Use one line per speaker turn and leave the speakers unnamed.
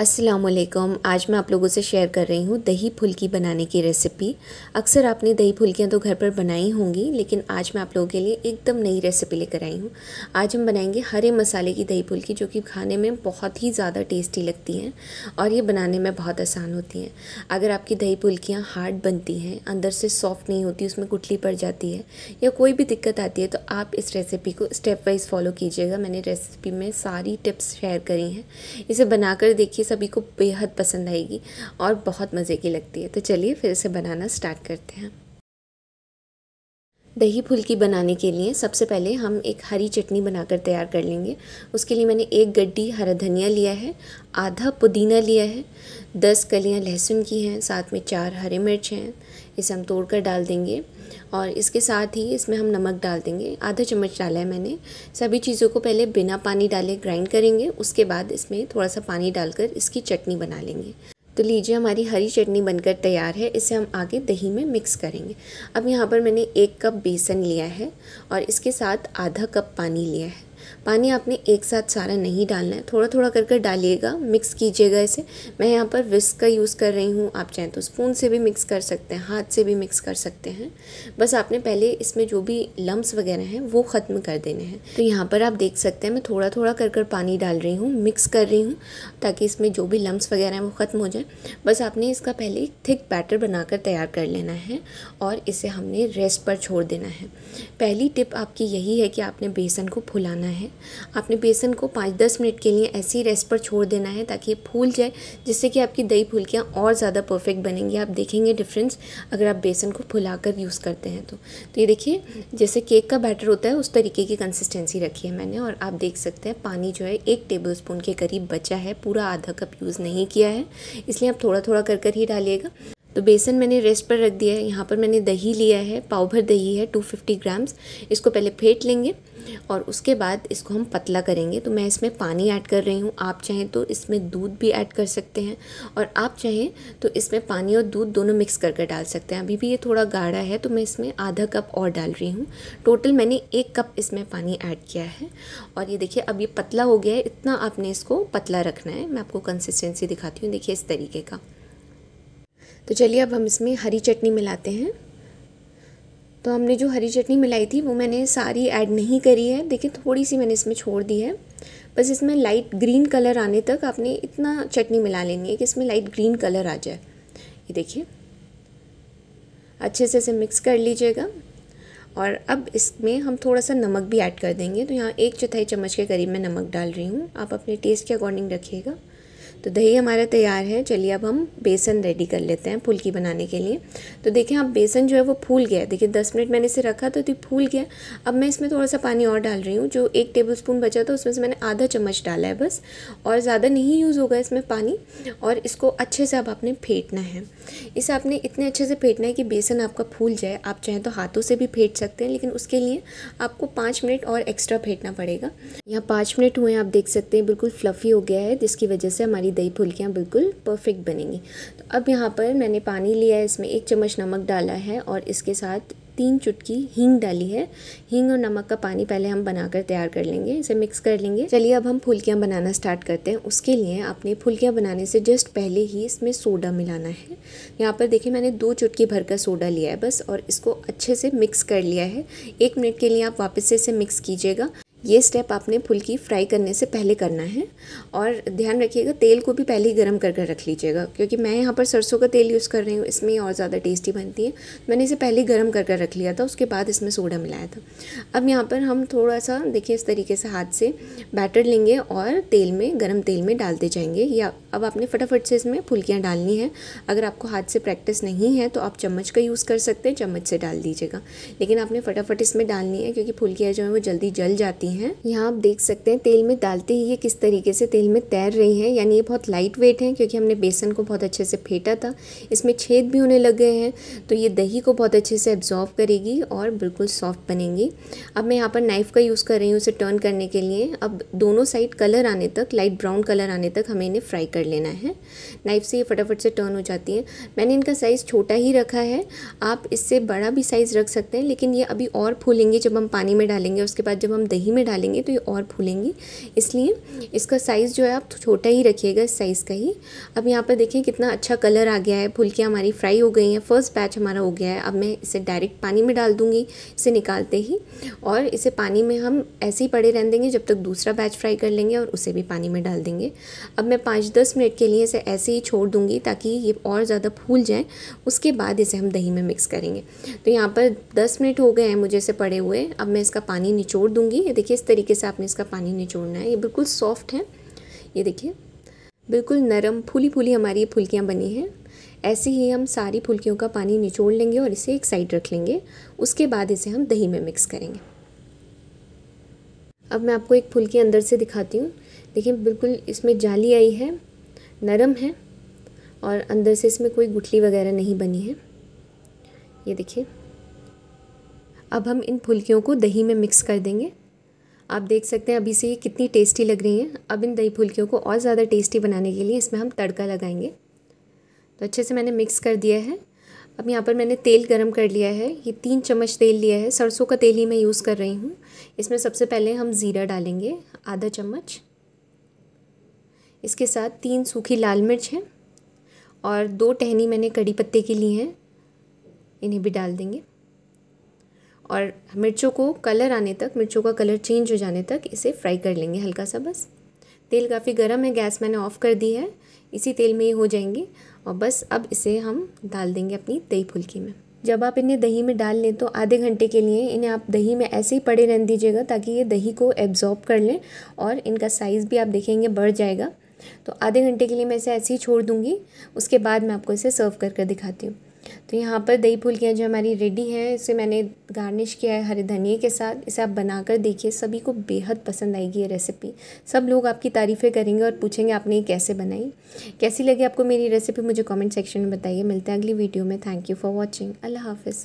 असलकम आज मैं आप लोगों से शेयर कर रही हूँ दही फुल्की बनाने की रेसिपी अक्सर आपने दही फुल्कियाँ तो घर पर बनाई होंगी लेकिन आज मैं आप लोगों के लिए एकदम नई रेसिपी लेकर आई हूँ आज हम बनाएंगे हरे मसाले की दही फुल्की जो कि खाने में बहुत ही ज़्यादा टेस्टी लगती हैं और ये बनाने में बहुत आसान होती हैं अगर आपकी दही फुल्कियाँ हार्ड बनती हैं अंदर से सॉफ्ट नहीं होती उसमें गुटली पड़ जाती है या कोई भी दिक्कत आती है तो आप इस रेसिपी को स्टेप वाइज फॉलो कीजिएगा मैंने रेसिपी में सारी टिप्स शेयर करी हैं इसे बनाकर देखिए सभी को बेहद पसंद आएगी और बहुत मज़े की लगती है तो चलिए फिर इसे बनाना स्टार्ट करते हैं दही फुल्की बनाने के लिए सबसे पहले हम एक हरी चटनी बनाकर तैयार कर लेंगे उसके लिए मैंने एक गड्डी हरा धनिया लिया है आधा पुदीना लिया है दस कलियां लहसुन की हैं साथ में चार हरे मिर्च हैं इसे हम तोड़ कर डाल देंगे और इसके साथ ही इसमें हम नमक डाल देंगे आधा चम्मच डाला है मैंने सभी चीज़ों को पहले बिना पानी डाले ग्राइंड करेंगे उसके बाद इसमें थोड़ा सा पानी डालकर इसकी चटनी बना लेंगे तो लीजिए हमारी हरी चटनी बनकर तैयार है इसे हम आगे दही में मिक्स करेंगे अब यहाँ पर मैंने एक कप बेसन लिया है और इसके साथ आधा कप पानी लिया है पानी आपने एक साथ सारा नहीं डालना है थोड़ा थोड़ा कर कर डालिएगा मिक्स कीजिएगा इसे मैं यहाँ पर विस्क का यूज़ कर रही हूँ आप चाहें तो स्पून से भी मिक्स कर सकते हैं हाथ से भी मिक्स कर सकते हैं बस आपने पहले इसमें जो भी लम्ब वगैरह हैं वो ख़त्म कर देने हैं तो यहाँ पर आप देख सकते हैं मैं थोड़ा थोड़ा कर कर पानी डाल रही हूँ मिक्स कर रही हूँ ताकि इसमें जो भी लम्ब वगैरह हैं वो ख़त्म हो जाए बस आपने इसका पहले एक थिक बैटर बनाकर तैयार कर लेना है और इसे हमने रेस्ट पर छोड़ देना है पहली टिप आपकी यही है कि आपने बेसन को फुलाना है आपने बेसन को पाँच दस मिनट के लिए ऐसे ही रेस्ट पर छोड़ देना है ताकि ये फूल जाए जिससे कि आपकी दही फुलकियाँ और ज़्यादा परफेक्ट बनेंगी आप देखेंगे डिफरेंस अगर आप बेसन को फुलाकर यूज़ करते हैं तो तो ये देखिए जैसे केक का बैटर होता है उस तरीके की कंसिस्टेंसी रखी है मैंने और आप देख सकते हैं पानी जो है एक टेबल स्पून के करीब बचा है पूरा आधा कप यूज़ नहीं किया है इसलिए आप थोड़ा थोड़ा कर कर ही डालिएगा तो बेसन मैंने रेस्ट पर रख दिया है यहाँ पर मैंने दही लिया है पाव भर दही है 250 ग्राम्स इसको पहले फेंट लेंगे और उसके बाद इसको हम पतला करेंगे तो मैं इसमें पानी ऐड कर रही हूँ आप चाहें तो इसमें दूध भी ऐड कर सकते हैं और आप चाहें तो इसमें पानी और दूध दोनों मिक्स कर कर डाल सकते हैं अभी भी ये थोड़ा गाढ़ा है तो मैं इसमें आधा कप और डाल रही हूँ टोटल मैंने एक कप इसमें पानी ऐड किया है और ये देखिए अब ये पतला हो गया है इतना आपने इसको पतला रखना है मैं आपको कंसिस्टेंसी दिखाती हूँ देखिए इस तरीके का तो चलिए अब हम इसमें हरी चटनी मिलाते हैं तो हमने जो हरी चटनी मिलाई थी वो मैंने सारी ऐड नहीं करी है देखिए थोड़ी सी मैंने इसमें छोड़ दी है बस इसमें लाइट ग्रीन कलर आने तक आपने इतना चटनी मिला लेनी है कि इसमें लाइट ग्रीन कलर आ जाए ये देखिए अच्छे से इसे मिक्स कर लीजिएगा और अब इसमें हम थोड़ा सा नमक भी ऐड कर देंगे तो यहाँ एक चौथाई चम्मच के करीब मैं नमक डाल रही हूँ आप अपने टेस्ट के अकॉर्डिंग रखिएगा तो दही हमारा तैयार है चलिए अब हम बेसन रेडी कर लेते हैं फुल्की बनाने के लिए तो देखिए अब हाँ, बेसन जो है वो फूल गया है देखिए दस मिनट मैंने इसे रखा तो फूल गया अब मैं इसमें थोड़ा सा पानी और डाल रही हूँ जो एक टेबल स्पून बचा था उसमें से मैंने आधा चम्मच डाला है बस और ज़्यादा नहीं यूज़ होगा इसमें पानी और इसको अच्छे से अब आपने फेंटना है इसे आपने इतने अच्छे से फेंटना है कि बेसन आपका फूल जाए आप चाहें तो हाथों से भी फेंट सकते हैं लेकिन उसके लिए आपको पाँच मिनट और एक्स्ट्रा फेंटना पड़ेगा यहाँ पाँच मिनट हुए आप देख सकते हैं बिल्कुल फ्लफ़ी हो गया है जिसकी वजह से हमारी हमारी दही फुल्कियाँ बिल्कुल परफेक्ट बनेंगी तो अब यहाँ पर मैंने पानी लिया है इसमें एक चम्मच नमक डाला है और इसके साथ तीन चुटकी हींग डाली है हींग और नमक का पानी पहले हम बनाकर तैयार कर लेंगे इसे मिक्स कर लेंगे चलिए अब हम फुल्कियाँ बनाना स्टार्ट करते हैं उसके लिए आपने फुल्कियाँ बनाने से जस्ट पहले ही इसमें सोडा मिलाना है यहाँ पर देखिए मैंने दो चुटकी भर का सोडा लिया है बस और इसको अच्छे से मिक्स कर लिया है एक मिनट के लिए आप वापस से इसे मिक्स कीजिएगा ये स्टेप आपने फुल्की फ्राई करने से पहले करना है और ध्यान रखिएगा तेल को भी पहले ही गर्म कर कर रख लीजिएगा क्योंकि मैं यहाँ पर सरसों का तेल यूज़ कर रही हूँ इसमें और ज़्यादा टेस्टी बनती है मैंने इसे पहले गर्म कर कर रख लिया था उसके बाद इसमें सोडा मिलाया था अब यहाँ पर हम थोड़ा सा देखिए इस तरीके से हाथ से बैटर लेंगे और तेल में गर्म तेल में डालते जाएंगे या अब आपने फटाफट से इसमें फुलकियाँ डालनी है अगर आपको हाथ से प्रैक्टिस नहीं है तो आप चम्मच का यूज़ कर सकते हैं चम्मच से डाल दीजिएगा लेकिन आपने फटाफट इसमें डालनी है क्योंकि फुलकियाँ जो है वो जल्दी जल जाती हैं यहाँ आप देख सकते हैं तेल में डालते ही ये किस तरीके से तेल में तैर रही हैं यानी ये बहुत लाइट वेट हैं क्योंकि हमने बेसन को बहुत अच्छे से फेंटा था इसमें छेद भी होने लग गए हैं तो ये दही को बहुत अच्छे से एब्जॉर्व करेगी और बिल्कुल सॉफ्ट बनेंगी अब मैं यहाँ पर नाइफ़ का यूज़ कर रही हूँ उसे टर्न करने के लिए अब दोनों साइड कलर आने तक लाइट ब्राउन कलर आने तक हमें इन्हें फ्राई कर कर लेना है नाइफ़ से ये फटाफट से टर्न हो जाती है मैंने इनका साइज़ छोटा ही रखा है आप इससे बड़ा भी साइज़ रख सकते हैं लेकिन ये अभी और फूलेंगे जब हम पानी में डालेंगे उसके बाद जब हम दही में डालेंगे तो ये और फूलेंगी इसलिए इसका साइज़ जो है आप छोटा ही रखिएगा इस साइज़ का ही अब यहाँ पर देखिए कितना अच्छा कलर आ गया है फुलकियाँ हमारी फ्राई हो गई हैं फर्स्ट बैच हमारा हो गया है अब मैं इसे डायरेक्ट पानी में डाल दूँगी इसे निकालते ही और इसे पानी में हम ऐसे ही पड़े रहने देंगे जब तक दूसरा बैच फ्राई कर लेंगे और उसे भी पानी में डाल देंगे अब मैं पाँच दस दस मिनट के लिए इसे ऐसे ही छोड़ दूंगी ताकि ये और ज़्यादा फूल जाए उसके बाद इसे हम दही में मिक्स करेंगे तो यहाँ पर दस मिनट हो गए हैं मुझे इसे पड़े हुए अब मैं इसका पानी निचोड़ दूँगी ये देखिए इस तरीके से आपने इसका पानी निचोड़ना है ये बिल्कुल सॉफ्ट है ये देखिए बिल्कुल नरम फूली फूली हमारी ये फुल्कियाँ बनी हैं ऐसे ही हम सारी फुल्कियों का पानी निचोड़ लेंगे और इसे एक साइड रख लेंगे उसके बाद इसे हम दही में मिक्स करेंगे अब मैं आपको एक फुल्की अंदर से दिखाती हूँ देखिए बिल्कुल इसमें जाली आई है नरम है और अंदर से इसमें कोई गुठली वगैरह नहीं बनी है ये देखिए अब हम इन फुल्कियों को दही में मिक्स कर देंगे आप देख सकते हैं अभी से ये कितनी टेस्टी लग रही हैं अब इन दही फुल्कियों को और ज़्यादा टेस्टी बनाने के लिए इसमें हम तड़का लगाएंगे तो अच्छे से मैंने मिक्स कर दिया है अब यहाँ पर मैंने तेल गरम कर लिया है ये तीन चम्मच तेल लिया है सरसों का तेल ही मैं यूज़ कर रही हूँ इसमें सबसे पहले हम ज़ीरा डालेंगे आधा चम्मच इसके साथ तीन सूखी लाल मिर्च हैं और दो टहनी मैंने कड़ी पत्ते की ली हैं इन्हें भी डाल देंगे और मिर्चों को कलर आने तक मिर्चों का कलर चेंज हो जाने तक इसे फ्राई कर लेंगे हल्का सा बस तेल काफ़ी गर्म है गैस मैंने ऑफ़ कर दी है इसी तेल में ही हो जाएंगे और बस अब इसे हम डाल देंगे अपनी दही फुल्की में जब आप इन्हें दही में डाल लें तो आधे घंटे के लिए इन्हें आप दही में ऐसे ही पड़े रहने दीजिएगा ताकि ये दही को एब्ज़ॉर्ब कर लें और इनका साइज़ भी आप देखेंगे बढ़ जाएगा तो आधे घंटे के लिए मैं इसे ऐसे ही छोड़ दूँगी उसके बाद मैं आपको इसे सर्व कर कर दिखाती हूँ तो यहाँ पर दही फुलकियाँ जो हमारी रेडी हैं इसे मैंने गार्निश किया है हरे धनिए के साथ इसे आप बनाकर देखिए सभी को बेहद पसंद आएगी ये रेसिपी सब लोग आपकी तारीफ़ें करेंगे और पूछेंगे आपने ये कैसे बनाई कैसी लगी आपको मेरी रेसिपी मुझे कमेंट सेक्शन में बताइए मिलते हैं अगली वीडियो में थैंक यू फॉर वॉचिंग अल्लाह हाफिज़